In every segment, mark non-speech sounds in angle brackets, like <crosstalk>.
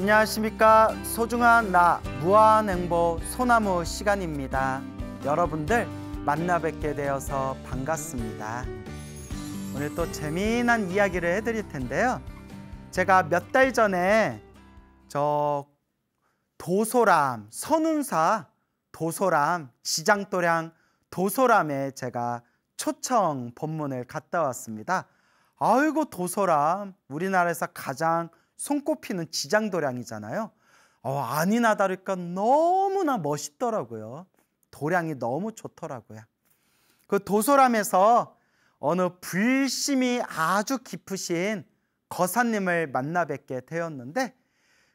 안녕하십니까 소중한 나 무한행보 소나무 시간입니다 여러분들 만나 뵙게 되어서 반갑습니다 오늘 또 재미난 이야기를 해드릴 텐데요 제가 몇 달 전에 저 도소람 선운사 도소람 지장도량 도소람에 제가 초청 본문을 갔다 왔습니다 아이고 도소람 우리나라에서 가장 손꼽히는 지장도량이잖아요. 어, 아니나 다를까 너무나 멋있더라고요. 도량이 너무 좋더라고요. 그 도소람에서 어느 불심이 아주 깊으신 거사님을 만나 뵙게 되었는데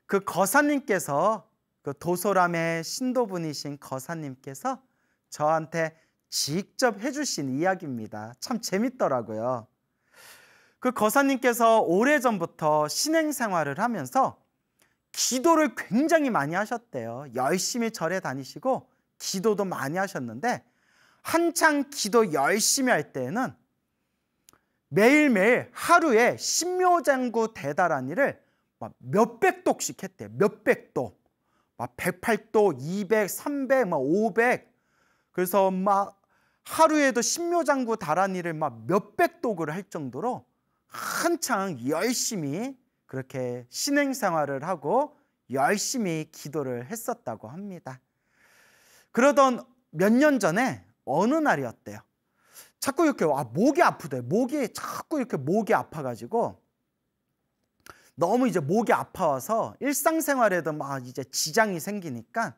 그 거사님께서 그 도소람의 신도분이신 거사님께서 저한테 직접 해주신 이야기입니다. 참 재밌더라고요. 그 거사님께서 오래전부터 신행 생활을 하면서 기도를 굉장히 많이 하셨대요. 열심히 절에 다니시고 기도도 많이 하셨는데 한창 기도 열심히 할 때에는 매일매일 하루에 신묘장구 대달한 일을 몇백 독씩 했대요. 몇백 독. 막 108도, 200, 300, 막 500. 그래서 막 하루에도 신묘장구 달한 일을 막 몇백 독을 할 정도로 한창 열심히 그렇게 신행생활을 하고 열심히 기도를 했었다고 합니다. 그러던 몇 년 전에 어느 날이었대요. 자꾸 이렇게 아, 목이 아프대. 목이 자꾸 이렇게 목이 아파가지고 너무 이제 목이 아파와서 일상생활에도 막 이제 지장이 생기니까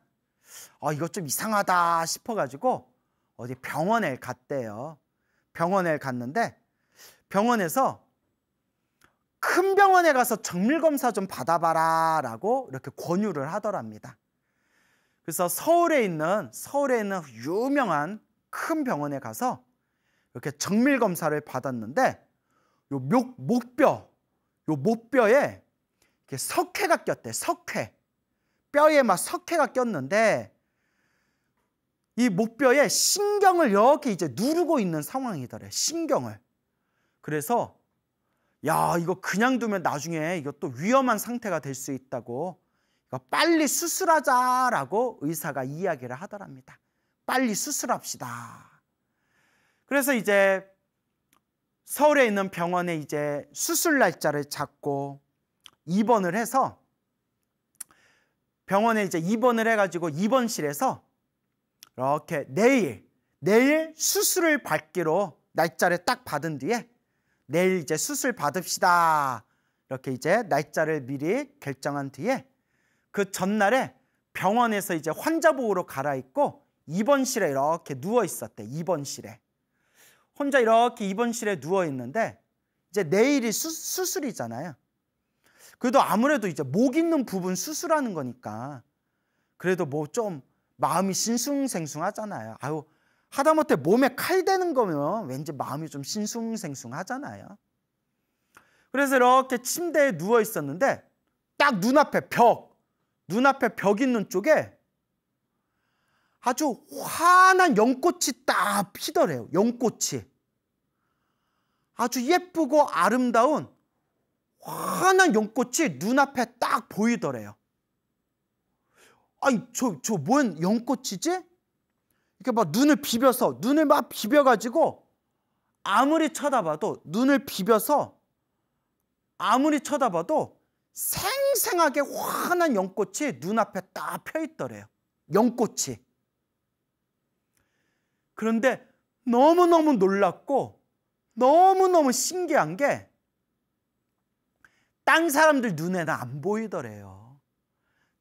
아 이거 좀 이상하다 싶어가지고 어디 병원에 갔대요. 병원에 갔는데 병원에서 큰 병원에 가서 정밀 검사 좀 받아봐라라고 이렇게 권유를 하더랍니다. 그래서 서울에 있는 서울에 있는 유명한 큰 병원에 가서 이렇게 정밀 검사를 받았는데 요 목, 목뼈 요 목뼈에 이렇게 석회가 꼈대 석회 뼈에 막 석회가 꼈는데 이 목뼈에 신경을 이렇게 이제 누르고 있는 상황이더래 신경을 그래서 야 이거 그냥 두면 나중에 이것도 위험한 상태가 될 수 있다고 이거 빨리 수술하자라고 의사가 이야기를 하더랍니다. 빨리 수술합시다. 그래서 이제 서울에 있는 병원에 이제 수술 날짜를 잡고 입원을 해서 병원에 이제 입원을 해가지고 입원실에서 이렇게 내일 내일 수술을 받기로 날짜를 딱 받은 뒤에 내일 이제 수술 받읍시다. 이렇게 이제 날짜를 미리 결정한 뒤에 그 전날에 병원에서 이제 환자복으로 갈아입고 입원실에 이렇게 누워 있었대. 입원실에. 혼자 이렇게 입원실에 누워 있는데 이제 내일이 수, 수술이잖아요. 그래도 아무래도 이제 목 있는 부분 수술하는 거니까 그래도 뭐 좀 마음이 싱숭생숭하잖아요. 아유 하다못해 몸에 칼 대는 거면 왠지 마음이 좀 싱숭생숭하잖아요. 그래서 이렇게 침대에 누워 있었는데 딱 눈앞에 벽, 눈앞에 벽 있는 쪽에 아주 환한 연꽃이 딱 피더래요. 연꽃이. 아주 예쁘고 아름다운 환한 연꽃이 눈앞에 딱 보이더래요. 아니, 저, 저 뭔 연꽃이지? 이렇게 그러니까 막 뭐 눈을 비벼서 눈을 막 비벼가지고 아무리 쳐다봐도 눈을 비벼서 아무리 쳐다봐도 생생하게 환한 연꽃이 눈앞에 딱 펴 있더래요. 연꽃이. 그런데 너무너무 놀랐고 너무너무 신기한 게 땅 사람들 눈에는 안 보이더래요.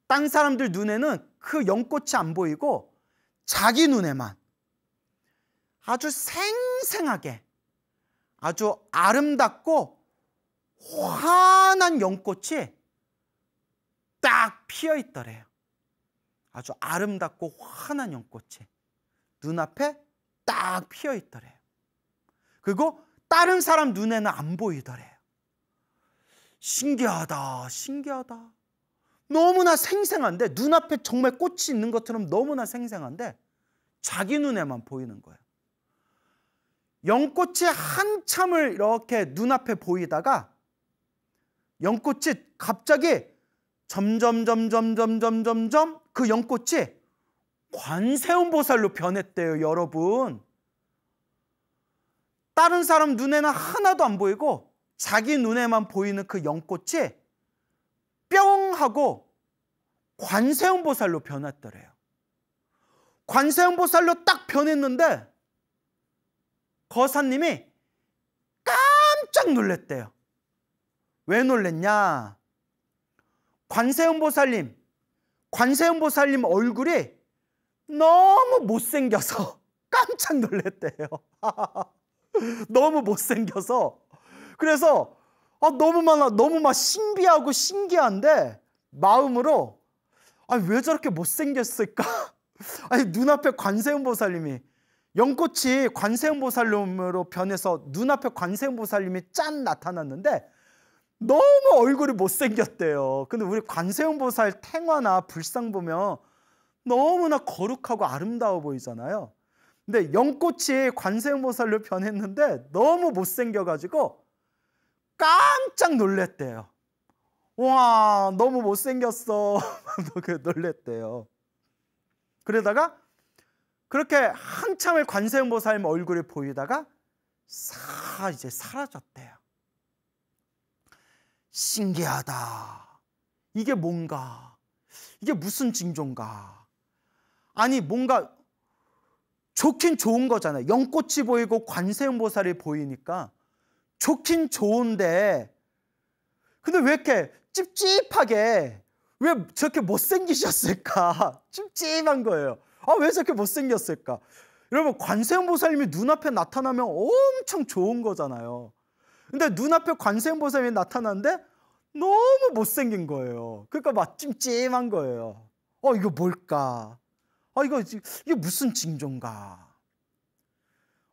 땅 사람들 눈에는 그 연꽃이 안 보이고 자기 눈에만 아주 생생하게 아주 아름답고 환한 연꽃이 딱 피어 있더래요. 아주 아름답고 환한 연꽃이 눈앞에 딱 피어 있더래요. 그리고 다른 사람 눈에는 안 보이더래요. 신기하다, 신기하다. 너무나 생생한데 눈앞에 정말 꽃이 있는 것처럼 너무나 생생한데 자기 눈에만 보이는 거예요. 연꽃이 한참을 이렇게 눈앞에 보이다가 연꽃이 갑자기 점점 점점 점점 점점 그 연꽃이 관세음보살로 변했대요, 여러분. 다른 사람 눈에는 하나도 안 보이고 자기 눈에만 보이는 그 연꽃이 뿅 하고 관세음 보살로 변했더래요. 관세음 보살로 딱 변했는데 거사님이 깜짝 놀랐대요. 왜 놀랬냐? 관세음 보살님, 관세음 보살님 얼굴이 너무 못생겨서 <laughs> 깜짝 놀랐대요. <laughs> 너무 못생겨서. 그래서 아, 너무 막, 너무 막 신비하고 신기한데 마음으로 아, 왜 저렇게 못생겼을까? <laughs> 아니, 눈앞에 관세음보살님이 연꽃이 관세음보살님으로 변해서 눈앞에 관세음보살님이 짠 나타났는데 너무 얼굴이 못생겼대요. 근데 우리 관세음보살 탱화나 불상 보면 너무나 거룩하고 아름다워 보이잖아요. 근데 연꽃이 관세음보살로 변했는데 너무 못생겨가지고 깜짝 놀랬대요. 와 너무 못생겼어. <laughs> 그 놀랬대요. 그러다가 그렇게 한참을 관세음보살님 얼굴을 보이다가 사 이제 사라졌대요. 신기하다. 이게 뭔가? 이게 무슨 징조인가? 아니 뭔가 좋긴 좋은 거잖아요. 연꽃이 보이고 관세음보살이 보이니까 좋긴 좋은데 근데 왜 이렇게 찝찝하게 왜 저렇게 못생기셨을까? <laughs> 찝찝한 거예요. 아, 왜 저렇게 못생겼을까? 여러분, 관세음보살님이 눈앞에 나타나면 엄청 좋은 거잖아요. 근데 눈앞에 관세음보살님이 나타났는데 너무 못생긴 거예요. 그러니까 막 찜찜한 거예요. 어, 이거 뭘까? 아, 이거, 이게 무슨 징조인가?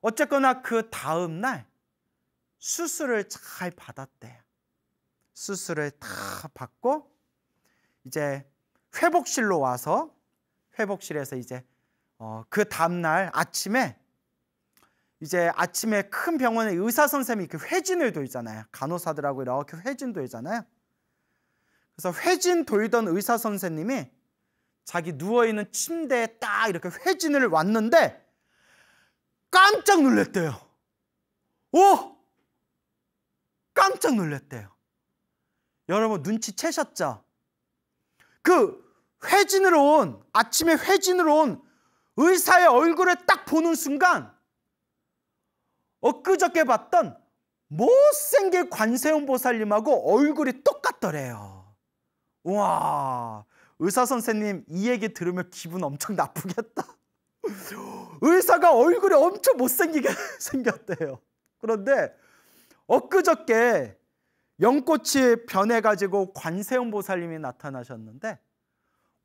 어쨌거나 그 다음날 수술을 잘받았대 수술을 다 받고 이제 회복실로 와서 회복실에서 이제 어, 그 다음날 아침에 이제 아침에 큰 병원에 의사 선생님이 그 회진을 돌잖아요. 간호사들하고 이렇게 회진 돌잖아요. 그래서 회진 돌던 의사 선생님이 자기 누워 있는 침대에 딱 이렇게 회진을 왔는데 깜짝 놀랐대요. 오! 깜짝 놀랐대요. 여러분 눈치채셨죠? 그 회진으로 온 아침에 회진으로 온 의사의 얼굴을 딱 보는 순간 엊그저께 봤던 못생긴 관세음 보살님하고 얼굴이 똑같더래요. 우와 의사 선생님 이 얘기 들으면 기분 엄청 나쁘겠다. <laughs> 의사가 얼굴이 엄청 못생기게 <laughs> 생겼대요. 그런데 엊그저께 연꽃이 변해가지고 관세음 보살님이 나타나셨는데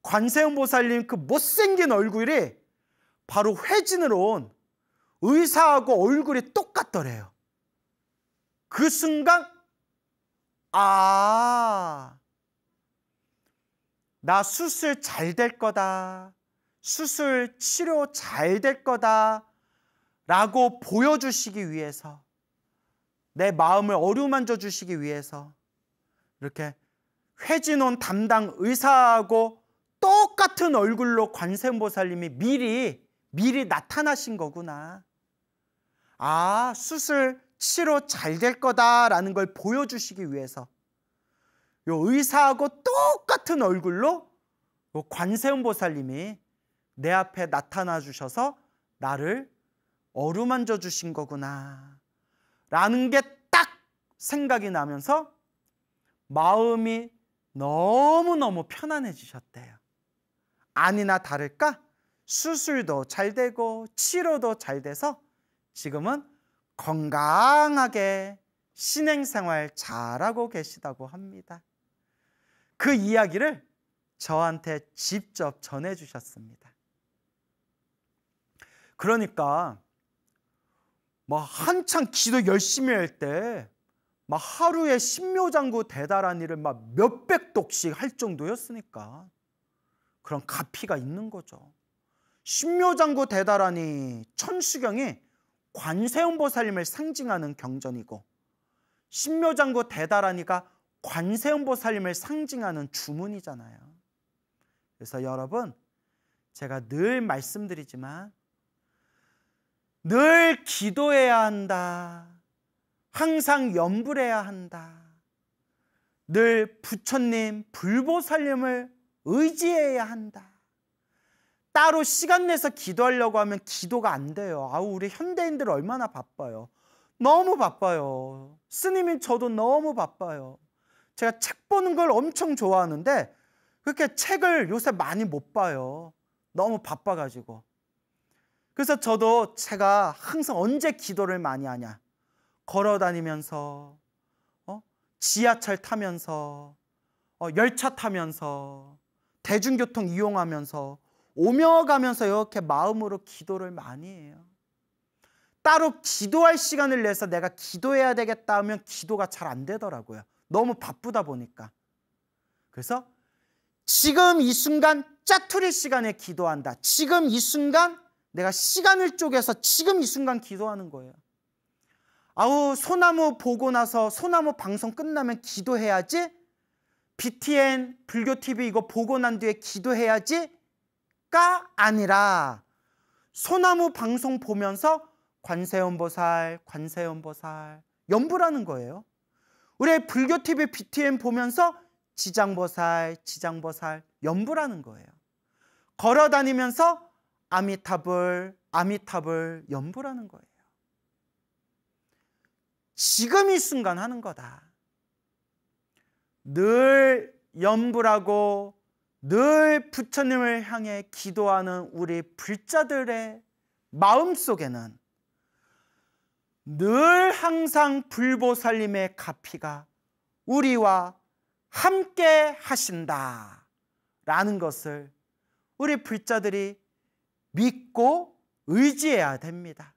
관세음 보살님 그 못생긴 얼굴이 바로 회진으로 온 의사하고 얼굴이 똑같더래요. 그 순간 아, 나 수술 잘 될 거다. 수술 치료 잘 될 거다. 라고 보여주시기 위해서 내 마음을 어루만져 주시기 위해서 이렇게 회진원 담당 의사하고 똑같은 얼굴로 관세음보살님이 미리 미리 나타나신 거구나. 아, 수술 치료 잘 될 거다라는 걸 보여주시기 위해서 요 의사하고 똑같은 얼굴로 요 관세음보살님이 내 앞에 나타나 주셔서 나를 어루만져 주신 거구나. 라는 게 딱 생각이 나면서 마음이 너무너무 편안해지셨대요. 아니나 다를까 수술도 잘 되고 치료도 잘 돼서 지금은 건강하게 신행생활 잘하고 계시다고 합니다. 그 이야기를 저한테 직접 전해주셨습니다. 그러니까 막 한창 기도 열심히 할때막 하루에 신묘장구 대달한 일을 막 몇백 독씩 할 정도였으니까 그런 가피가 있는 거죠. 신묘장구 대달하니 천수경이 관세음보살님을 상징하는 경전이고 신묘장구 대달하니가 관세음보살님을 상징하는 주문이잖아요. 그래서 여러분 제가 늘 말씀드리지만 늘 기도해야 한다. 항상 염불해야 한다. 늘 부처님 불보살님을 의지해야 한다. 따로 시간 내서 기도하려고 하면 기도가 안 돼요. 아우 우리 현대인들 얼마나 바빠요. 너무 바빠요. 스님인 저도 너무 바빠요. 제가 책 보는 걸 엄청 좋아하는데 그렇게 책을 요새 많이 못 봐요. 너무 바빠가지고. 그래서 저도 제가 항상 언제 기도를 많이 하냐. 걸어 다니면서, 어? 지하철 타면서, 어? 열차 타면서, 대중교통 이용하면서, 오며 가면서 이렇게 마음으로 기도를 많이 해요. 따로 기도할 시간을 내서 내가 기도해야 되겠다 하면 기도가 잘 안 되더라고요. 너무 바쁘다 보니까. 그래서 지금 이 순간 짜투리 시간에 기도한다. 지금 이 순간 내가 시간을 쪼개서 지금 이 순간 기도하는 거예요. 아우 소나무 보고 나서 소나무 방송 끝나면 기도해야지. BTN 불교 TV 이거 보고 난 뒤에 기도해야지가 아니라 소나무 방송 보면서 관세음보살, 관세음보살 연부라는 거예요. 우리 불교 TV BTN 보면서 지장보살, 지장보살 연부라는 거예요. 걸어 다니면서 아미탑을 아미탑을 연보라는 거예요. 지금 이 순간 하는 거다. 늘 연불하고 늘 부처님을 향해 기도하는 우리 불자들의 마음 속에는 늘 항상 불보살님의 가피가 우리와 함께 하신다. 라는 것을 우리 불자들이 믿고 의지해야 됩니다.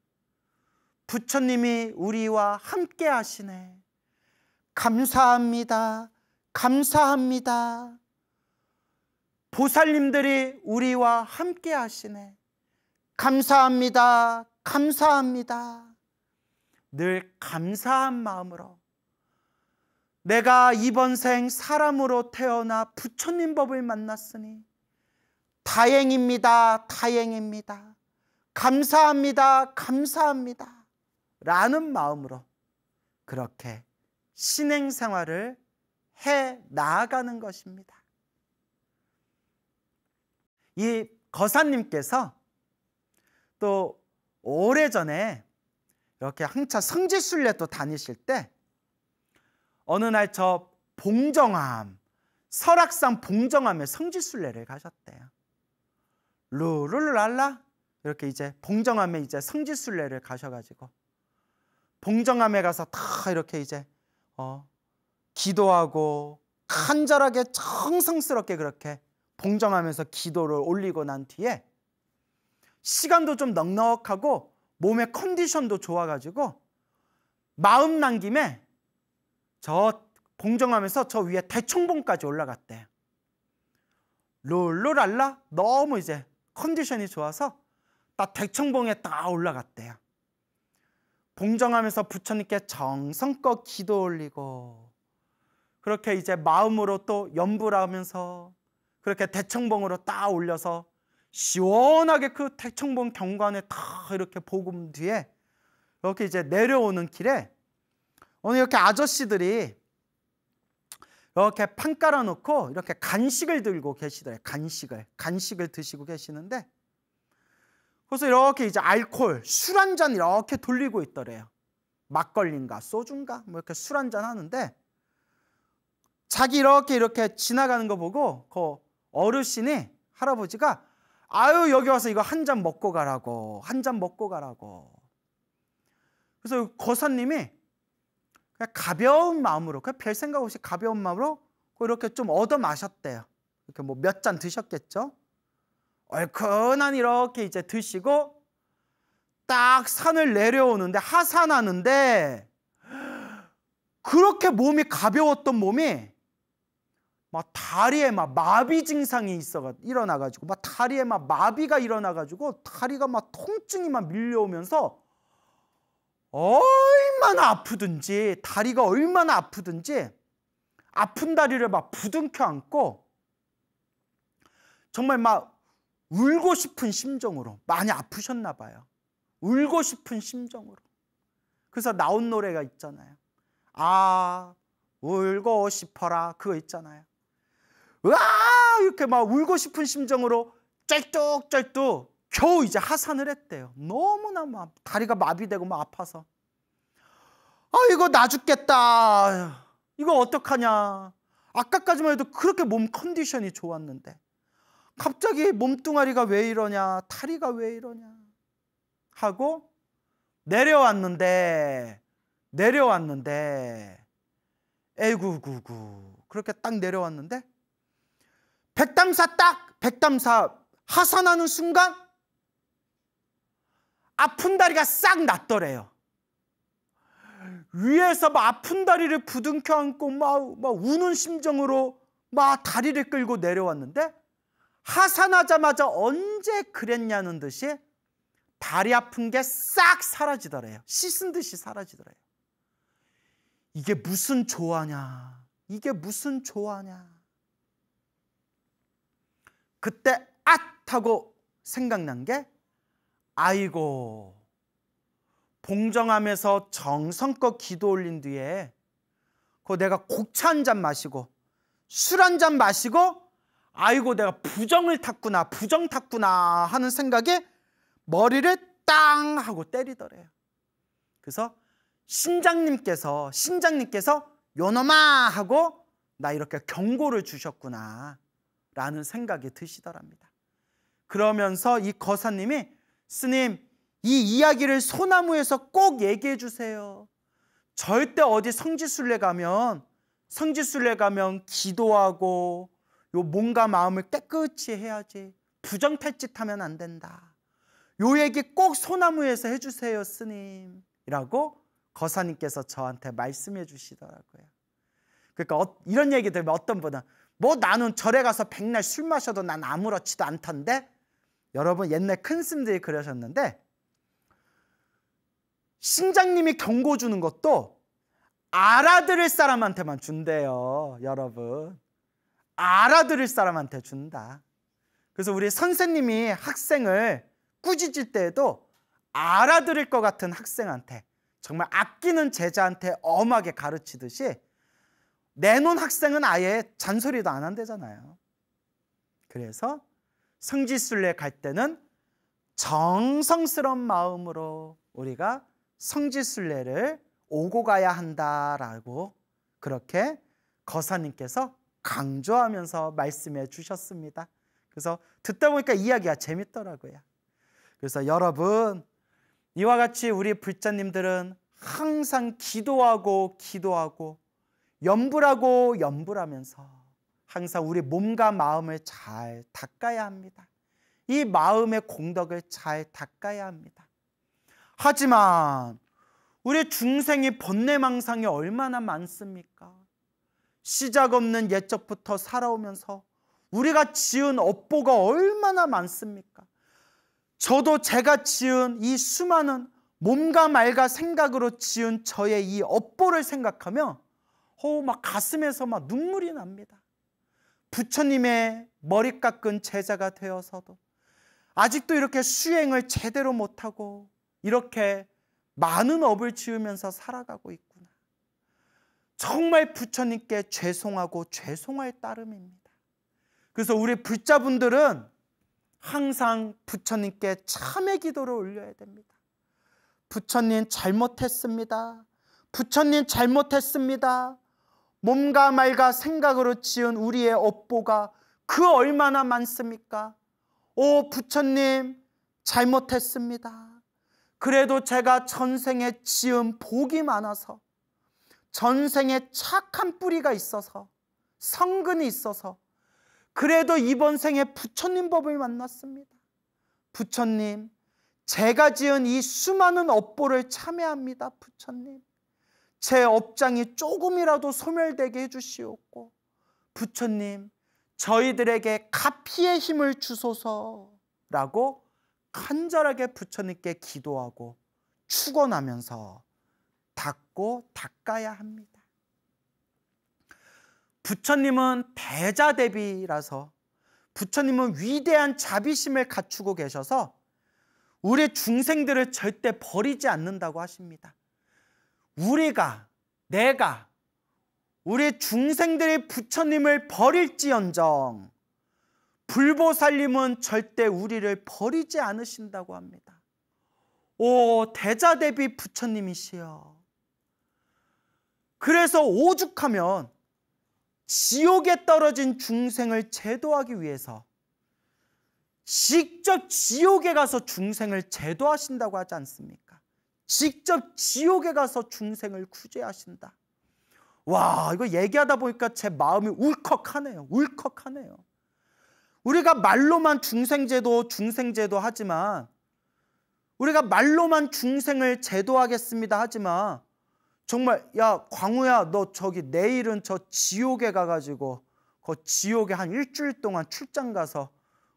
부처님이 우리와 함께 하시네. 감사합니다. 감사합니다. 보살님들이 우리와 함께 하시네. 감사합니다. 감사합니다. 늘 감사한 마음으로 내가 이번 생 사람으로 태어나 부처님 법을 만났으니 다행입니다. 다행입니다. 감사합니다. 감사합니다. 라는 마음으로 그렇게 신행 생활을 해 나아가는 것입니다. 이 거사님께서 또 오래전에 이렇게 한차 성지순례 또 다니실 때 어느 날 저 봉정암 설악산 봉정암에 성지순례를 가셨대요. 룰룰랄라 이렇게 이제 봉정함에 이제 성지순례를 가셔가지고 봉정함에 가서 다 이렇게 이제 어 기도하고 간절하게 정성스럽게 그렇게 봉정하면서 기도를 올리고 난 뒤에 시간도 좀 넉넉하고 몸의 컨디션도 좋아가지고 마음 난 김에 저 봉정하면서 저 위에 대청봉까지 올라갔대. 룰롤랄라 너무 이제 컨디션이 좋아서 딱 대청봉에 딱 올라갔대요. 봉정하면서 부처님께 정성껏 기도 올리고 그렇게 이제 마음으로 또 연불하면서 그렇게 대청봉으로 딱 올려서 시원하게 그 대청봉 경관에 다 이렇게 보금 뒤에 이렇게 이제 내려오는 길에 오늘 이렇게 아저씨들이 이렇게 판 깔아놓고 이렇게 간식을 들고 계시더래요. 간식을 간식을 드시고 계시는데 그래서 이렇게 이제 알콜 술 한 잔 이렇게 돌리고 있더래요. 막걸리인가 소주인가 뭐 이렇게 술 한 잔 하는데 자기 이렇게 이렇게 지나가는 거 보고 그 어르신이 할아버지가 아유 여기 와서 이거 한 잔 먹고 가라고 한 잔 먹고 가라고 그래서 거사님이 그 그냥 가벼운 마음으로 그냥 별 생각 없이 가벼운 마음으로 이렇게 좀 얻어 마셨대요. 이렇게 뭐 몇 잔 드셨겠죠? 얼큰한 이렇게 이제 드시고 딱 산을 내려오는데 하산하는데 그렇게 몸이 가벼웠던 몸이 막 다리에 막 마비 증상이 있어 일어나가지고 막 다리에 막 마비가 일어나가지고 다리가 막 통증이 막 밀려오면서 얼마나 아프든지 다리가 얼마나 아프든지 아픈 다리를 막 부둥켜 안고 정말 막 울고 싶은 심정으로 많이 아프셨나 봐요. 울고 싶은 심정으로. 그래서 나온 노래가 있잖아요. 아, 울고 싶어라. 그거 있잖아요. 와 이렇게 막 울고 싶은 심정으로 쩔뚝쩔뚝 겨우 이제 하산을 했대요. 너무나 막 다리가 마비되고 막 아파서. 아, 이거 나 죽겠다. 이거 어떡하냐. 아까까지만 해도 그렇게 몸 컨디션이 좋았는데. 갑자기 몸뚱아리가 왜 이러냐. 다리가 왜 이러냐. 하고 내려왔는데, 내려왔는데, 에구구구. 그렇게 딱 내려왔는데, 백담사 딱, 백담사 하산하는 순간 아픈 다리가 싹 났더래요. 위에서 막 아픈 다리를 부둥켜 안고 막, 막 우는 심정으로 막 다리를 끌고 내려왔는데 하산하자마자 언제 그랬냐는 듯이 다리 아픈 게 싹 사라지더래요. 씻은 듯이 사라지더래요. 이게 무슨 조화냐? 이게 무슨 조화냐? 그때 앗 하고 생각난 게 아이고, 봉정하면서 정성껏 기도 올린 뒤에 그 내가 곡차 한 잔 마시고 술 한 잔 마시고 아이고 내가 부정을 탔구나 부정 탔구나 하는 생각에 머리를 땅 하고 때리더래요. 그래서 신장님께서 신장님께서 요놈아 하고 나 이렇게 경고를 주셨구나 라는 생각이 드시더랍니다. 그러면서 이 거사님이 스님, 이 이야기를 소나무에서 꼭 얘기해 주세요. 절대 어디 성지순례 가면 성지순례 가면 기도하고 요 몸과 마음을 깨끗이 해야지. 부정탈짓 하면 안 된다. 요 얘기 꼭 소나무에서 해 주세요, 스님. 이라고 거사님께서 저한테 말씀해 주시더라고요. 그러니까 어, 이런 얘기 들면 어떤 분은 뭐 나는 절에 가서 백날 술 마셔도 난 아무렇지도 않던데 여러분 옛날 큰 스님들이 그러셨는데 신장님이 경고 주는 것도 알아들을 사람한테만 준대요, 여러분. 알아들을 사람한테 준다. 그래서 우리 선생님이 학생을 꾸짖을 때에도 알아들을 것 같은 학생한테 정말 아끼는 제자한테 엄하게 가르치듯이 내놓은 학생은 아예 잔소리도 안 한대잖아요. 그래서 성지순례 갈 때는 정성스러운 마음으로 우리가 성지순례를 오고 가야 한다라고 그렇게 거사님께서 강조하면서 말씀해 주셨습니다. 그래서 듣다 보니까 이야기가 재밌더라고요. 그래서 여러분 이와 같이 우리 불자님들은 항상 기도하고 기도하고 염불하고 염불하면서 항상 우리 몸과 마음을 잘 닦아야 합니다. 이 마음의 공덕을 잘 닦아야 합니다. 하지만 우리 중생이 번뇌망상이 얼마나 많습니까? 시작 없는 옛적부터 살아오면서 우리가 지은 업보가 얼마나 많습니까? 저도 제가 지은 이 수많은 몸과 말과 생각으로 지은 저의 이 업보를 생각하면 어우 막 가슴에서 막 눈물이 납니다. 부처님의 머리 깎은 제자가 되어서도 아직도 이렇게 수행을 제대로 못하고 이렇게 많은 업을 지으면서 살아가고 있구나. 정말 부처님께 죄송하고 죄송할 따름입니다. 그래서 우리 불자분들은 항상 부처님께 참의 기도를 올려야 됩니다. 부처님 잘못했습니다. 부처님 잘못했습니다. 몸과 말과 생각으로 지은 우리의 업보가 그 얼마나 많습니까? 오 부처님 잘못했습니다. 그래도 제가 전생에 지은 복이 많아서 전생에 착한 뿌리가 있어서 성근이 있어서 그래도 이번 생에 부처님 법을 만났습니다. 부처님 제가 지은 이 수많은 업보를 참여합니다. 부처님 제 업장이 조금이라도 소멸되게 해주시옵고 부처님 저희들에게 가피의 힘을 주소서라고 간절하게 부처님께 기도하고 축원하면서 닦고 닦아야 합니다. 부처님은 대자 대비라서 부처님은 위대한 자비심을 갖추고 계셔서 우리 중생들을 절대 버리지 않는다고 하십니다. 우리가 내가 우리 중생들이 부처님을 버릴지언정 불보살님은 절대 우리를 버리지 않으신다고 합니다. 오 대자대비 부처님이시여. 그래서 오죽하면 지옥에 떨어진 중생을 제도하기 위해서 직접 지옥에 가서 중생을 제도하신다고 하지 않습니까? 직접 지옥에 가서 중생을 구제하신다. 와, 이거 얘기하다 보니까 제 마음이 울컥하네요. 울컥하네요. 우리가 말로만 중생제도, 중생제도 하지만 우리가 말로만 중생을 제도하겠습니다 하지만 정말 야 광우야 너 저기 내일은 저 지옥에 가가지고 그 지옥에 한 일주일 동안 출장 가서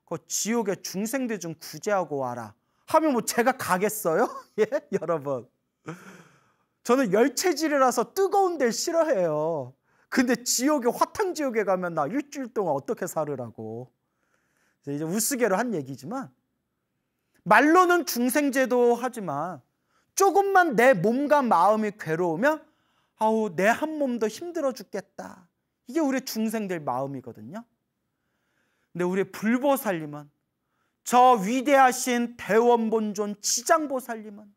그지옥에 중생들 좀 구제하고 와라 하면 뭐 제가 가겠어요? <laughs> 예, 여러분. 저는 열체질이라서 뜨거운 데 싫어해요. 근데 지옥에 화탕 지옥에 가면 나 일주일 동안 어떻게 살으라고. 이제 우스개로 한 얘기지만 말로는 중생제도 하지만 조금만 내 몸과 마음이 괴로우면 아우 내 한 몸도 힘들어 죽겠다. 이게 우리 중생들 마음이거든요. 근데 우리의 불보살님은 저 위대하신 대원본존 지장보살님은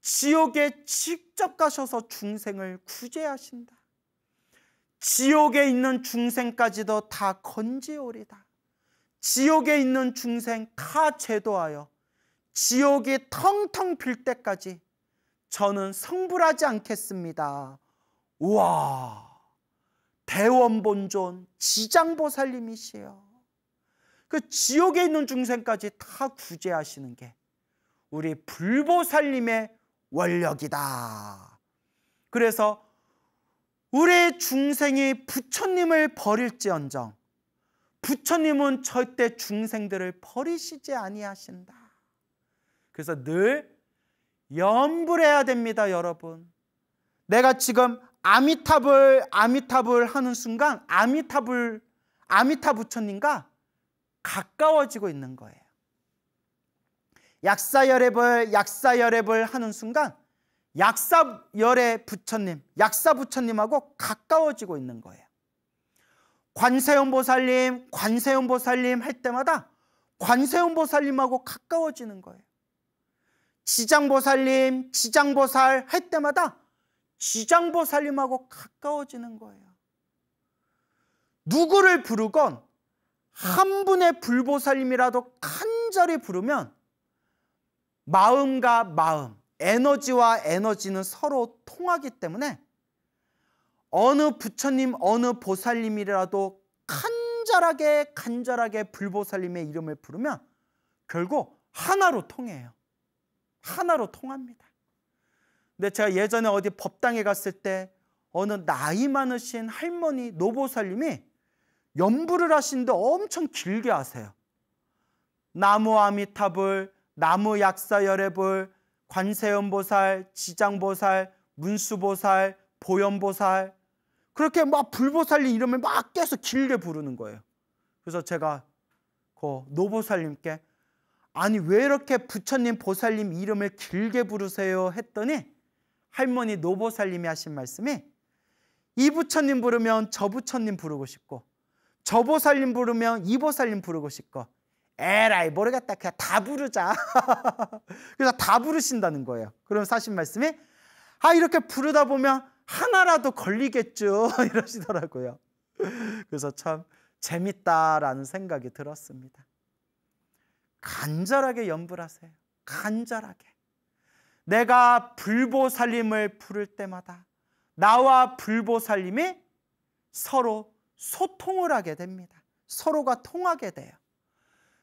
지옥에 직접 가셔서 중생을 구제하신다. 지옥에 있는 중생까지도 다 건지오리다. 지옥에 있는 중생 다 제도하여 지옥이 텅텅 빌 때까지 저는 성불하지 않겠습니다. 우와 대원본존 지장보살님이시여. 그 지옥에 있는 중생까지 다 구제하시는 게 우리 불보살님의 원력이다. 그래서 우리 중생이 부처님을 버릴지언정 부처님은 절대 중생들을 버리시지 아니하신다. 그래서 늘 염불해야 됩니다, 여러분. 내가 지금 아미탑을 아미탑을 하는 순간 아미탑을 아미타 부처님과 가까워지고 있는 거예요. 약사열애벌 약사열애벌 하는 순간 약사열애 부처님, 약사 부처님하고 가까워지고 있는 거예요. 관세음 보살님, 관세음 보살님 할 때마다 관세음 보살님하고 가까워지는 거예요. 지장 보살님, 지장 보살 할 때마다 지장 보살님하고 가까워지는 거예요. 누구를 부르건 한 분의 불보살님이라도 간절히 부르면 마음과 마음, 에너지와 에너지는 서로 통하기 때문에 어느 부처님, 어느 보살님이라도 간절하게 간절하게 불보살님의 이름을 부르면 결국 하나로 통해요. 하나로 통합니다. 근데 제가 예전에 어디 법당에 갔을 때 어느 나이 많으신 할머니 노보살님이 연부를 하시는데 엄청 길게 하세요. 나무 아미타불, 나무 약사 열애불, 관세음보살, 지장보살, 문수보살, 보현보살 그렇게 막 불보살님 이름을 막 계속 길게 부르는 거예요. 그래서 제가 그 노보살님께 아니 왜 이렇게 부처님 보살님 이름을 길게 부르세요 했더니 할머니 노보살님이 하신 말씀이 이 부처님 부르면 저 부처님 부르고 싶고 저보살님 부르면 이보살님 부르고 싶고 에라이 모르겠다 그냥 다 부르자 <laughs> 그래서 다 부르신다는 거예요 그럼 사신 말씀이 아 이렇게 부르다 보면 하나라도 걸리겠죠 <laughs> 이러시더라고요 그래서 참 재밌다라는 생각이 들었습니다 간절하게 연불하세요 간절하게 내가 불보살님을 부를 때마다 나와 불보살님이 서로 소통을 하게 됩니다. 서로가 통하게 돼요.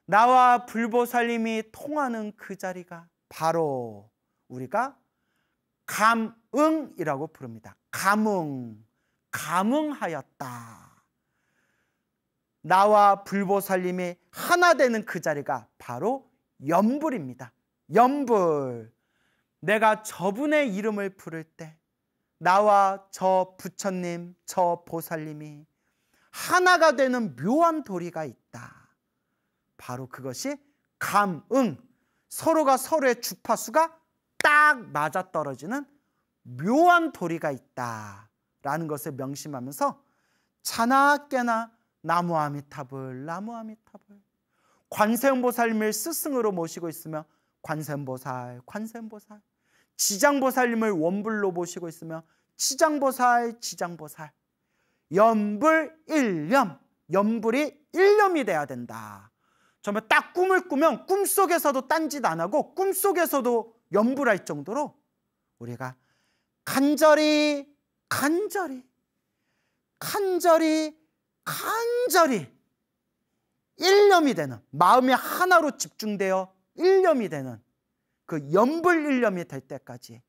나와 불보살님이 통하는 그 자리가 바로 우리가 감응이라고 부릅니다. 감응, 감응하였다. 나와 불보살님이 하나 되는 그 자리가 바로 연불입니다. 연불. 내가 저분의 이름을 부를 때 나와 저 부처님, 저 보살님이 하나가 되는 묘한 도리가 있다. 바로 그것이 감응. 서로가 서로의 주파수가 딱 맞아떨어지는 묘한 도리가 있다. 라는 것을 명심하면서 자나 깨나 나무아미타불 나무아미타불 관세음보살님을 스승으로 모시고 있으며 관세음보살 관세음보살 지장보살님을 원불로 모시고 있으며 지장보살 지장보살 염불 일념, 염불이 일념이 돼야 된다. 정말 딱 꿈을 꾸면 꿈속에서도 딴짓 안 하고 꿈속에서도 염불할 정도로 우리가 간절히 간절히 간절히 간절히 일념이 되는 마음이 하나로 집중되어 일념이 되는 그 염불 일념이 될 때까지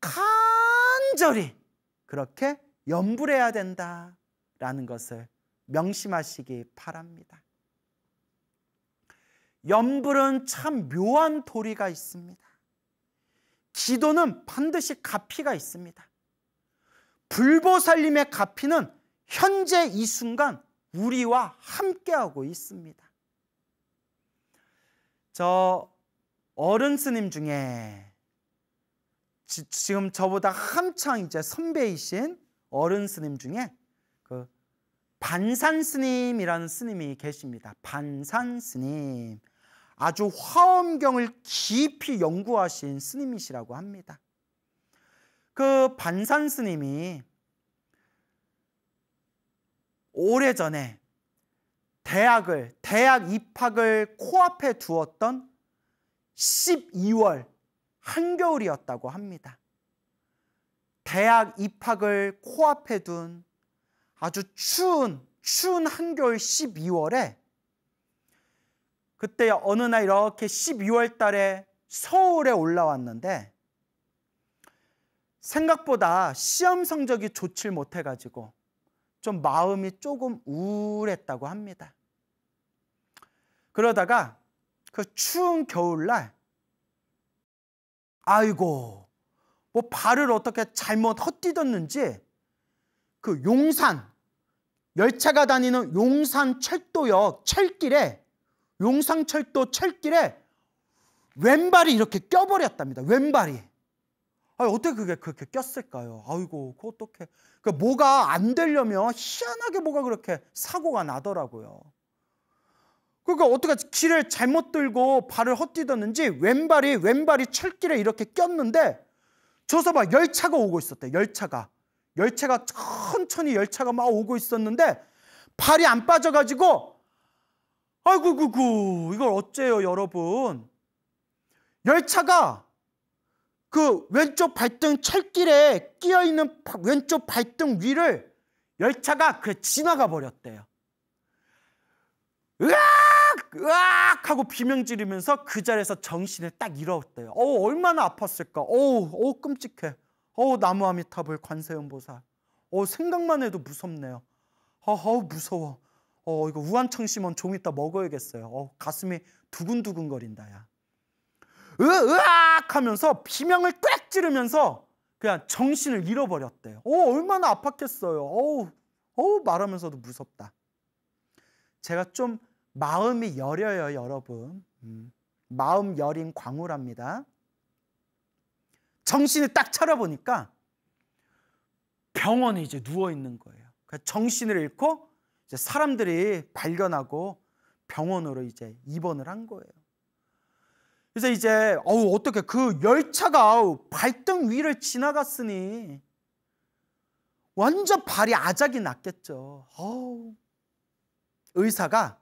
간절히 그렇게 염불해야 된다라는 것을 명심하시기 바랍니다. 염불은 참 묘한 도리가 있습니다. 기도는 반드시 가피가 있습니다. 불보살님의 가피는 현재 이 순간 우리와 함께하고 있습니다. 저 어른 스님 중에 지, 금 저보다 한창 이제 선배이신 어른 스님 중에 그 반산 스님이라는 스님이 계십니다. 반산 스님. 아주 화엄경을 깊이 연구하신 스님이시라고 합니다. 그 반산 스님이 오래전에 대학을 대학 입학을 코앞에 두었던 12월 한겨울이었다고 합니다. 대학 입학을 코앞에 둔 아주 추운 추운 한겨울 12월에 그때 어느 날 이렇게 12월 달에 서울에 올라왔는데 생각보다 시험 성적이 좋질 못해 가지고 좀 마음이 조금 우울했다고 합니다. 그러다가 그 추운 겨울날 아이고 뭐 발을 어떻게 잘못 헛디뎠는지 그 용산 열차가 다니는 용산 철도역 철길에 용산철도 철길에 왼발이 이렇게 껴버렸답니다. 왼발이. 아, 어떻게 그게 그렇게 꼈을까요? 아이고, 그 어떻게. 그 뭐가 안 되려면 희한하게 뭐가 그렇게 사고가 나더라고요. 그러니까 어떻게 길을 잘못 들고 발을 헛디뎠는지 왼발이 왼발이 철길에 이렇게 꼈는데 줘서봐 열차가 오고 있었대 열차가 열차가 천천히 열차가 막 오고 있었는데 발이 안 빠져가지고 아이구구구 이걸 어째요 여러분 열차가 그 왼쪽 발등 철길에 끼어 있는 왼쪽 발등 위를 열차가 그 지나가 버렸대요. 으악! 으악! 하고 비명 지르면서 그 자리에서 정신을 딱 잃었대요. 어 얼마나 아팠을까? 어우, 어우 끔찍해. 어우 나무아미타불 관세음보살. 어 생각만 해도 무섭네요. 어, 어 무서워. 어 이거 우한청심원 좀 이따 먹어야겠어요. 어 가슴이 두근두근 거린다야. 으, 으악! 하면서 비명을 꽥 지르면서 그냥 정신을 잃어버렸대요. 어 얼마나 아팠겠어요. 어우, 어우 말하면서도 무섭다. 제가 좀 마음이 여려요, 여러분. 음, 마음 여린 광우랍니다. 정신을 딱 차려보니까 병원에 이제 누워 있는 거예요. 정신을 잃고 이제 사람들이 발견하고 병원으로 이제 입원을 한 거예요. 그래서 이제 어우 어떻게 그 열차가 발등 위를 지나갔으니 완전 발이 아작이 났겠죠. 어우 의사가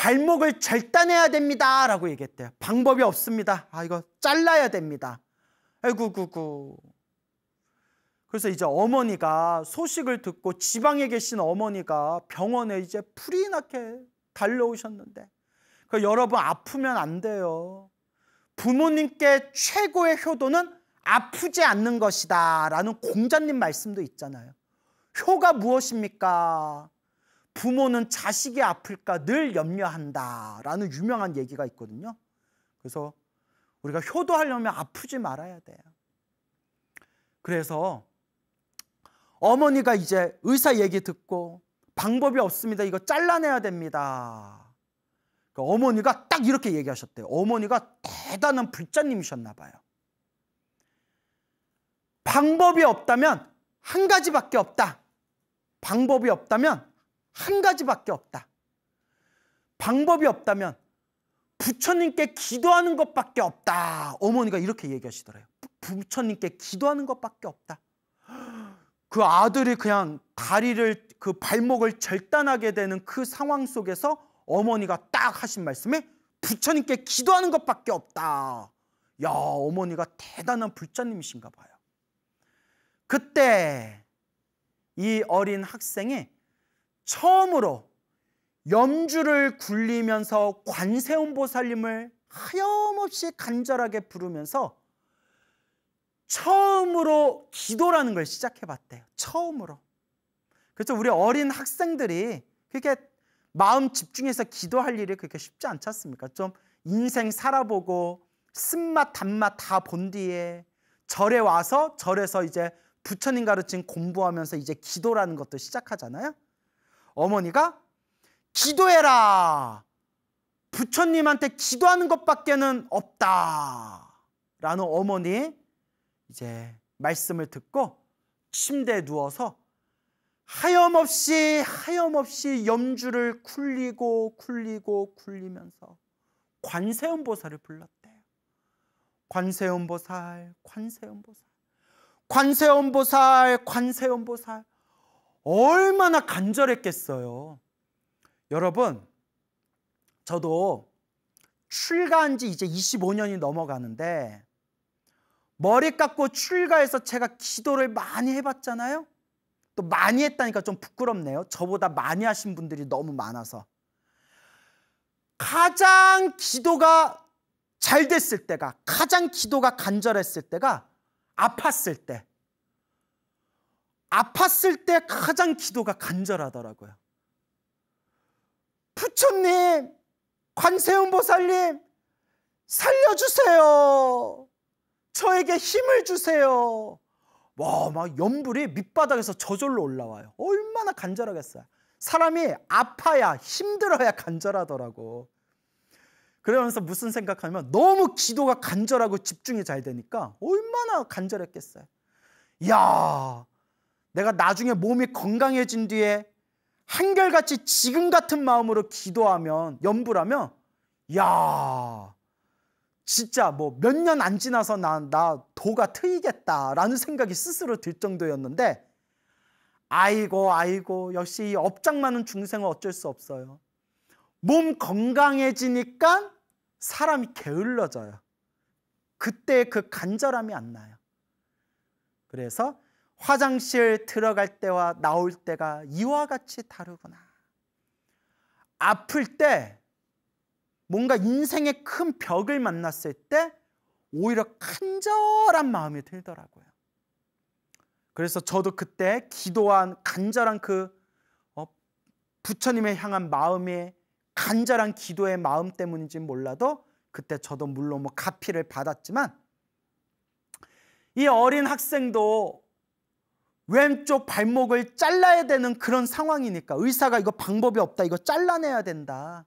발목을 절단해야 됩니다. 라고 얘기했대요. 방법이 없습니다. 아, 이거 잘라야 됩니다. 아이구구구. 그래서 이제 어머니가 소식을 듣고 지방에 계신 어머니가 병원에 이제 풀이 나게 달려오셨는데 그 여러분 아프면 안 돼요. 부모님께 최고의 효도는 아프지 않는 것이다 라는 공자님 말씀도 있잖아요. 효가 무엇입니까? 부모는 자식이 아플까 늘 염려한다라는 유명한 얘기가 있거든요. 그래서 우리가 효도하려면 아프지 말아야 돼요. 그래서 어머니가 이제 의사 얘기 듣고 방법이 없습니다. 이거 잘라내야 됩니다. 그러니까 어머니가 딱 이렇게 얘기하셨대요. 어머니가 대단한 불자님이셨나 봐요. 방법이 없다면 한 가지밖에 없다. 방법이 없다면 한 가지밖에 없다. 방법이 없다면 부처님께 기도하는 것밖에 없다. 어머니가 이렇게 얘기하시더래요. 부처님께 기도하는 것밖에 없다. 그 아들이 그냥 다리를 그 발목을 절단하게 되는 그 상황 속에서 어머니가 딱 하신 말씀에 부처님께 기도하는 것밖에 없다. 야, 어머니가 대단한 불자님이신가 봐요. 그때 이 어린 학생의 처음으로 염주를 굴리면서 관세음보살님을 하염없이 간절하게 부르면서 처음으로 기도라는 걸 시작해 봤대요. 처음으로. 그래서 우리 어린 학생들이 그렇게 마음 집중해서 기도할 일이 그렇게 쉽지 않지 않습니까? 좀 인생 살아보고 쓴맛 단맛 다 본 뒤에 절에 와서 절에서 이제 부처님 가르친 공부하면서 이제 기도라는 것도 시작하잖아요. 어머니가 기도해라. 부처님한테 기도하는 것밖에는 없다. 라는 어머니의 이제 말씀을 듣고 침대에 누워서 하염없이 하염없이 염주를 굴리고굴리고굴리면서 관세음보살을 불렀대요. 관세음보살, 관세음보살, 관세음보살, 관세음보살. 얼마나 간절했겠어요. 여러분, 저도 출가한 지 이제 25년이 넘어가는데 머리 깎고 출가해서 제가 기도를 많이 해봤잖아요. 또 많이 했다니까 좀 부끄럽네요. 저보다 많이 하신 분들이 너무 많아서. 가장 기도가 잘 됐을 때가, 가장 기도가 간절했을 때가 아팠을 때, 아팠을 때 가장 기도가 간절하더라고요. 부처님, 관세음보살님, 살려주세요. 저에게 힘을 주세요. 와, 막 연불이 밑바닥에서 저절로 올라와요. 얼마나 간절하겠어요. 사람이 아파야, 힘들어야 간절하더라고. 그러면서 무슨 생각하면 너무 기도가 간절하고 집중이 잘 되니까 얼마나 간절했겠어요. 야 내가 나중에 몸이 건강해진 뒤에 한결같이 지금 같은 마음으로 기도하면 염불하면야 진짜 뭐 몇 년 안 지나서 나, 나 도가 트이겠다라는 생각이 스스로 들 정도였는데 아이고 아이고 역시 이 업장 많은 중생은 어쩔 수 없어요. 몸 건강해지니까 사람이 게을러져요. 그때 그 간절함이 안 나요. 그래서 화장실 들어갈 때와 나올 때가 이와 같이 다르구나. 아플 때 뭔가 인생의 큰 벽을 만났을 때 오히려 간절한 마음이 들더라고요. 그래서 저도 그때 기도한 간절한 그 어, 부처님의 향한 마음의 간절한 기도의 마음 때문인지 몰라도 그때 저도 물론 뭐 가피를 받았지만 이 어린 학생도 왼쪽 발목을 잘라야 되는 그런 상황이니까 의사가 이거 방법이 없다. 이거 잘라내야 된다.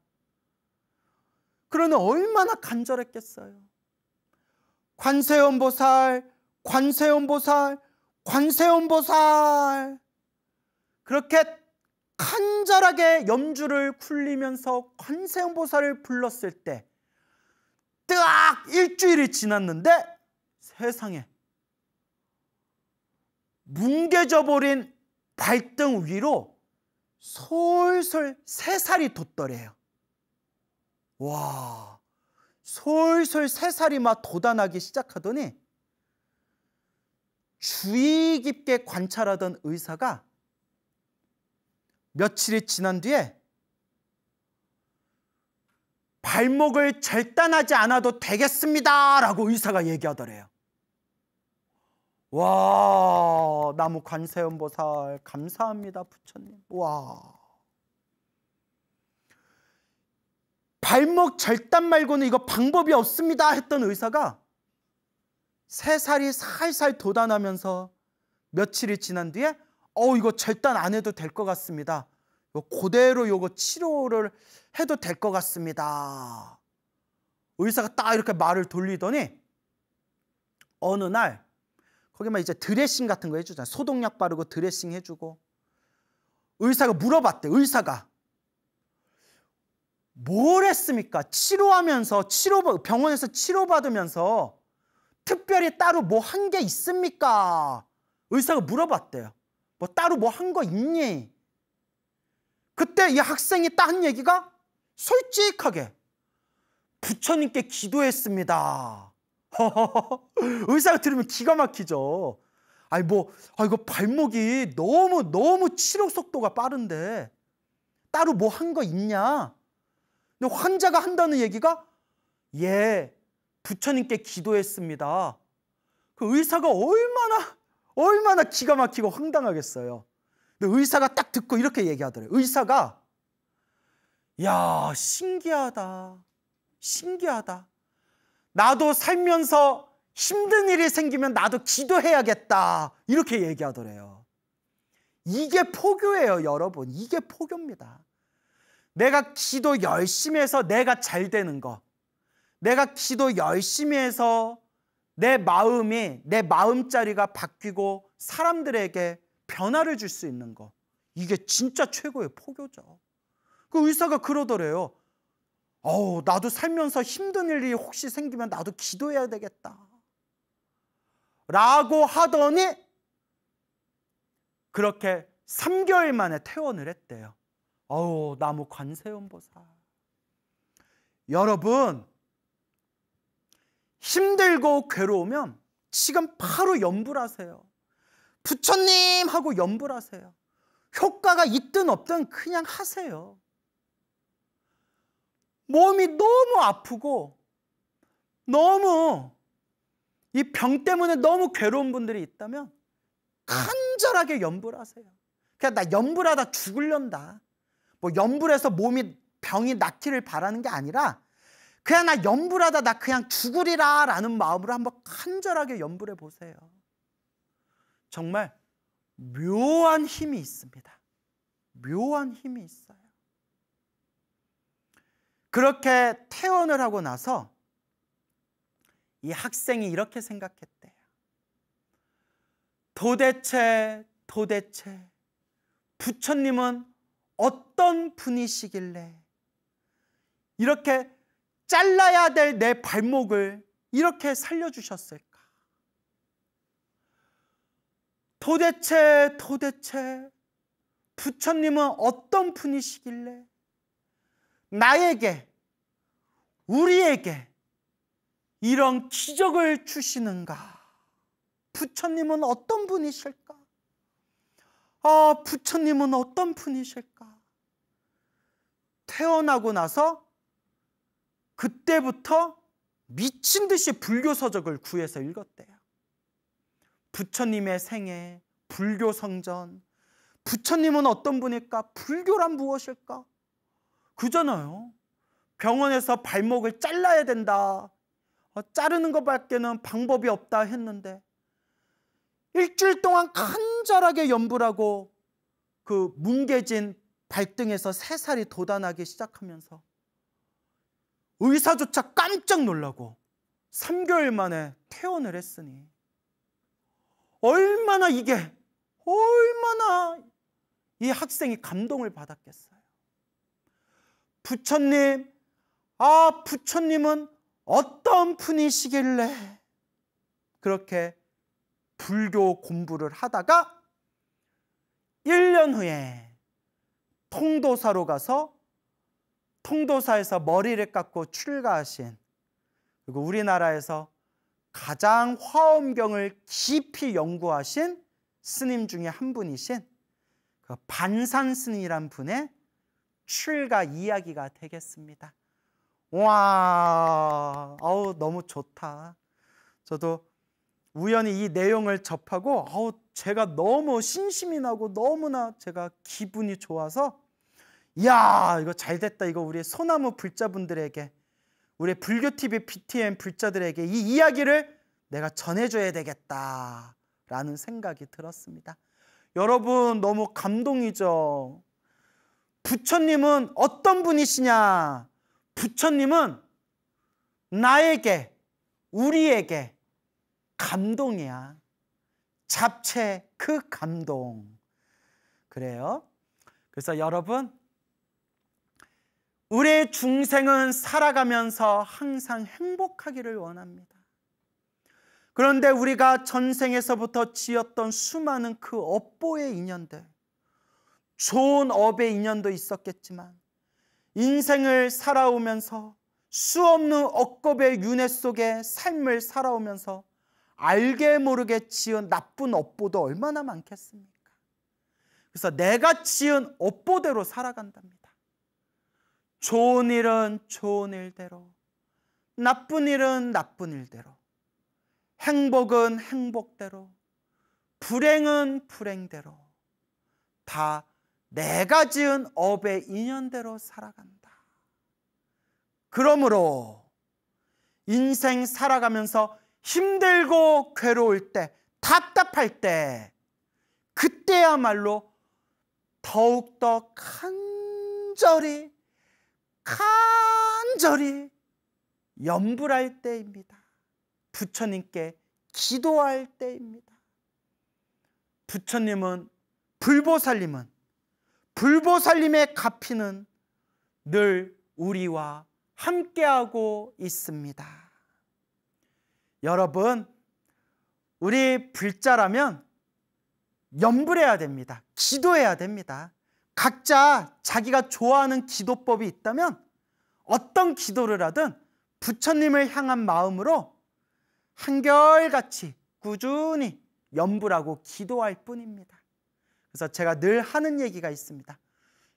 그러니 얼마나 간절했겠어요. 관세음보살, 관세음보살, 관세음보살. 그렇게 간절하게 염주를 굴리면서 관세음보살을 불렀을 때뜨 일주일이 지났는데 세상에 뭉개져 버린 발등 위로 솔솔 새 살이 돋더래요. 와, 솔솔 세 살이 막 돋아나기 시작하더니 주의 깊게 관찰하던 의사가 며칠이 지난 뒤에 발목을 절단하지 않아도 되겠습니다. 라고 의사가 얘기하더래요. 와 나무 관세음보살 감사합니다 부처님 와 발목 절단 말고는 이거 방법이 없습니다 했던 의사가 세 살이 살살 돋아나면서 며칠이 지난 뒤에 어 이거 절단 안 해도 될 것 같습니다 고대로 이거 치료를 해도 될 것 같습니다 의사가 딱 이렇게 말을 돌리더니 어느 날 거기만 이제 드레싱 같은 거해주잖아 소독약 바르고 드레싱 해주고. 의사가 물어봤대, 의사가. 뭘 했습니까? 치료하면서, 치료, 병원에서 치료받으면서 특별히 따로 뭐 한 게 있습니까? 의사가 물어봤대요. 뭐 따로 뭐 한 거 있니? 그때 이 학생이 딴 얘기가 솔직하게 부처님께 기도했습니다. <laughs> 의사가 들으면 기가 막히죠. 아니 뭐, 아 이거 발목이 너무 너무 치료 속도가 빠른데 따로 뭐 한 거 있냐? 근데 환자가 한다는 얘기가 예, 부처님께 기도했습니다. 그 의사가 얼마나 얼마나 기가 막히고 황당하겠어요. 근데 의사가 딱 듣고 이렇게 얘기하더래요. 의사가 야 신기하다, 신기하다. 나도 살면서 힘든 일이 생기면 나도 기도해야겠다. 이렇게 얘기하더래요. 이게 포교예요, 여러분. 이게 포교입니다. 내가 기도 열심히 해서 내가 잘 되는 거. 내가 기도 열심히 해서 내 마음이, 내 마음자리가 바뀌고 사람들에게 변화를 줄 수 있는 거. 이게 진짜 최고의 포교죠. 그 의사가 그러더래요. 어우, 나도 살면서 힘든 일이 혹시 생기면 나도 기도해야 되겠다. 라고 하더니 그렇게 3개월 만에 퇴원을 했대요. 어우, 나무 관세음보살. 여러분, 힘들고 괴로우면 지금 바로 염불하세요 부처님 하고 염불하세요 효과가 있든 없든 그냥 하세요. 몸이 너무 아프고 너무 이 병 때문에 너무 괴로운 분들이 있다면 간절하게 염불하세요 그냥 나 연불하다 죽을련다. 뭐 연불해서 몸이 병이 낫기를 바라는 게 아니라 그냥 나 연불하다 나 그냥 죽으리라 라는 마음으로 한번 간절하게 연불해 보세요. 정말 묘한 힘이 있습니다. 묘한 힘이 있어요. 그렇게 퇴원을 하고 나서 이 학생이 이렇게 생각했대요. 도대체 도대체 부처님은 어떤 분이시길래 이렇게 잘라야 될 내 발목을 이렇게 살려주셨을까? 도대체 도대체 부처님은 어떤 분이시길래 나에게, 우리에게 이런 기적을 주시는가? 부처님은 어떤 분이실까? 아, 부처님은 어떤 분이실까? 태어나고 나서 그때부터 미친 듯이 불교 서적을 구해서 읽었대요. 부처님의 생애, 불교 성전, 부처님은 어떤 분일까? 불교란 무엇일까? 그잖아요. 병원에서 발목을 잘라야 된다. 어, 자르는 것밖에는 방법이 없다 했는데 일주일 동안 간절하게 염불하고그 뭉개진 발등에서 새살이 돋아나기 시작하면서 의사조차 깜짝 놀라고 3개월 만에 퇴원을 했으니 얼마나 이게 얼마나 이 학생이 감동을 받았겠어요. 부처님, 아, 부처님은 어떤 분이시길래 그렇게 불교 공부를 하다가 1년 후에 통도사로 가서 통도사에서 머리를 깎고 출가하신 그리고 우리나라에서 가장 화엄경을 깊이 연구하신 스님 중에 한 분이신 그 반산 스님이란 분의 출가 이야기가 되겠습니다. 와, 아우 너무 좋다. 저도 우연히 이 내용을 접하고 아우 제가 너무 신심이 나고 너무나 제가 기분이 좋아서 이야 이거 잘 됐다 이거 우리 소나무 불자분들에게 우리 불교 TV BTN 불자들에게 이 이야기를 내가 전해줘야 되겠다라는 생각이 들었습니다. 여러분 너무 감동이죠. 부처님은 어떤 분이시냐? 부처님은 나에게, 우리에게 감동이야. 잡채 그 감동. 그래요? 그래서 여러분, 우리의 중생은 살아가면서 항상 행복하기를 원합니다. 그런데 우리가 전생에서부터 지었던 수많은 그 업보의 인연들, 좋은 업의 인연도 있었겠지만 인생을 살아오면서 수없는 억겁의 윤회 속에 삶을 살아오면서 알게 모르게 지은 나쁜 업보도 얼마나 많겠습니까? 그래서 내가 지은 업보대로 살아간답니다. 좋은 일은 좋은 일대로, 나쁜 일은 나쁜 일대로, 행복은 행복대로, 불행은 불행대로 다 내가 지은 업의 인연대로 살아간다. 그러므로 인생 살아가면서 힘들고 괴로울 때, 답답할 때, 그때야말로 더욱더 간절히, 간절히 염불할 때입니다. 부처님께 기도할 때입니다. 부처님은, 불보살님은 불보살님의 가피는 늘 우리와 함께하고 있습니다. 여러분, 우리 불자라면 염불해야 됩니다. 기도해야 됩니다. 각자 자기가 좋아하는 기도법이 있다면 어떤 기도를 하든 부처님을 향한 마음으로 한결같이 꾸준히 염불하고 기도할 뿐입니다. 그래서 제가 늘 하는 얘기가 있습니다.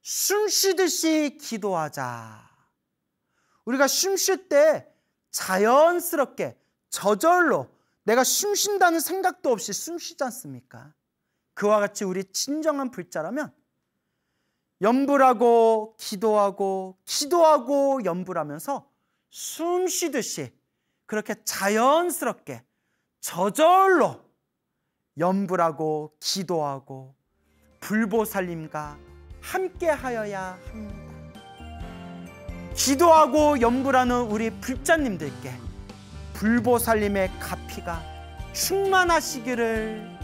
숨 쉬듯이 기도하자. 우리가 숨 쉴 때 자연스럽게 저절로 내가 숨 쉰다는 생각도 없이 숨 쉬지 않습니까? 그와 같이 우리 진정한 불자라면 염불하고 기도하고 기도하고 염불하면서 숨 쉬듯이 그렇게 자연스럽게 저절로 염불하고 기도하고 불보살님과 함께하여야 합니다. 기도하고 염불하는 우리 불자님들께 불보살님의 가피가 충만하시기를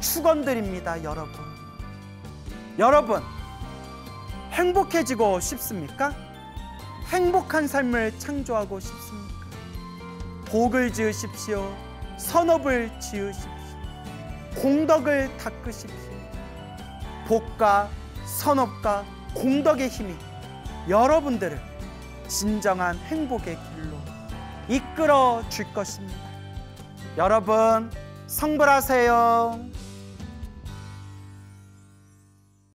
축원드립니다, 여러분. 여러분 행복해지고 싶습니까? 행복한 삶을 창조하고 싶습니까? 복을 지으십시오. 선업을 지으십시오. 공덕을 닦으십시오. 복과 선업과 공덕의 힘이 여러분들을 진정한 행복의 길로 이끌어 줄 것입니다. 여러분, 성불하세요.